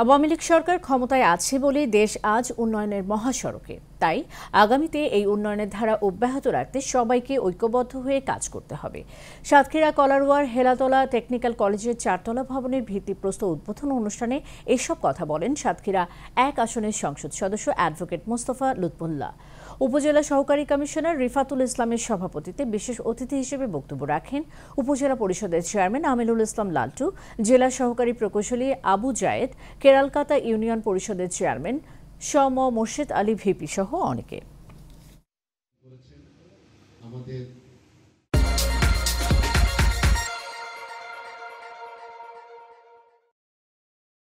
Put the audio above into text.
আওয়ামী লীগ সরকার ক্ষমতায় আছে বলে দেশ আজ উন্নয়নের মহাসড়কে তাই আগামীতে এই উন্নয়নের ধারা অব্যাহত রাখতে সবাইকে ঐক্যবদ্ধ হয়ে কাজ করতে হবে সাতক্ষীরা কলারোয়ার হেলাতলা টেকনিক্যাল কলেজের চারতলা ভবনের ভিত্তিপ্রস্ত উদ্বোধন অনুষ্ঠানে এসব কথা বলেন সাতক্ষীরা এক আসনের সংসদ সদস্য অ্যাডভোকেট মোস্তফা লুৎফুল্লাহ উপজেলা সহকারী কমিশনার রিফাতুল ইসলামের সভাপতিতে বিশেষ অতিথি হিসেবে বক্তব্য রাখেন উপজেলা পরিষদের চেয়ারম্যান আমিনুল ইসলাম লালটু জেলা সহকারী প্রকৌশলী আবু জায়েদ কেরালকাতা ইউনিয়ন পরিষদের চেয়ারম্যান সম মোর্শেদ আলী ভিপি সহ অনেকে